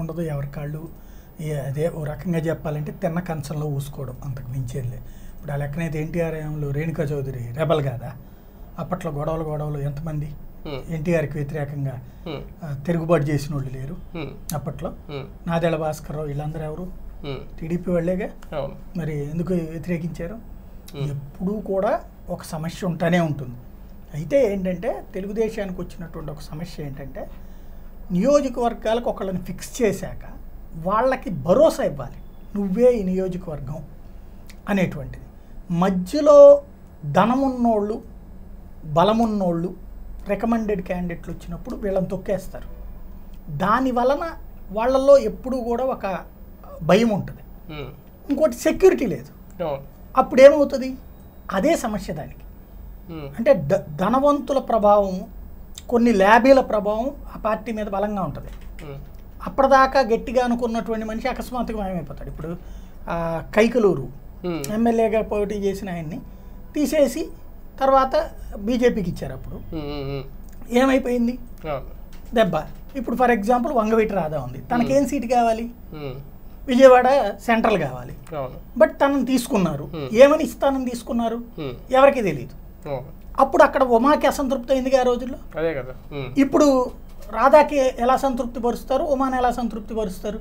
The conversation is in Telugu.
ఉండదు ఎవరి కాళ్ళు అదే ఓ రకంగా చెప్పాలంటే తిన్న కంచంలో ఊసుకోవడం అంతకు మించేది ఇప్పుడు ఆ లెక్కనైతే ఎన్టీఆర్ ఏంలో రేణుకా చౌదరి రెబల్ కాదా అప్పట్లో గొడవలు గొడవలు ఎంతమంది ఎన్టీఆర్కి వ్యతిరేకంగా తిరుగుబాటు చేసిన వాళ్ళు లేరు అప్పట్లో నాదేళ్ల భాస్కర్ రావు వీళ్ళందరూ ఎవరు టీడీపీ వాళ్ళేగా మరి ఎందుకు వ్యతిరేకించారు ఎప్పుడూ కూడా ఒక సమస్య ఉంటానే ఉంటుంది అయితే ఏంటంటే తెలుగుదేశానికి వచ్చినటువంటి ఒక సమస్య ఏంటంటే నియోజకవర్గాలకు ఒకళ్ళని ఫిక్స్ చేశాక వాళ్ళకి భరోసా ఇవ్వాలి నువ్వే ఈ నియోజకవర్గం అనేటువంటిది మధ్యలో ధనమున్నోళ్ళు బలమున్నోళ్ళు రికమెండెడ్ క్యాండిడేట్లు వచ్చినప్పుడు వీళ్ళని తొక్కేస్తారు దాని వలన వాళ్ళల్లో ఎప్పుడూ కూడా ఒక భయం ఉంటుంది ఇంకోటి సెక్యూరిటీ లేదు అప్పుడు ఏమవుతుంది అదే సమస్య దానికి అంటే ధనవంతుల ప్రభావం కొన్ని ల్యాబీల ప్రభావం పార్టీ మీద బలంగా ఉంటుంది అప్పటిదాకా గట్టిగా అనుకున్నటువంటి మనిషి అకస్మాత్తుగా మాయమైపోతాడు ఇప్పుడు కైకలూరు ఎమ్మెల్యేగా పోటీ చేసిన ఆయన్ని తీసేసి తర్వాత బీజేపీకి ఇచ్చారు అప్పుడు ఏమైపోయింది దెబ్బ ఇప్పుడు ఫర్ ఎగ్జాంపుల్ వంగవీటి రాధా ఉంది తనకేం సీటు కావాలి విజయవాడ సెంట్రల్ కావాలి బట్ తనని తీసుకున్నారు ఏమని ఇస్తానని తీసుకున్నారు ఎవరికి తెలియదు అప్పుడు అక్కడ ఉమాకి అసంతృప్తి అయింది ఆ రోజుల్లో ఇప్పుడు రాధాకి ఎలా సంతృప్తి పరుస్తారు ఉమాను ఎలా సంతృప్తి పరుస్తారు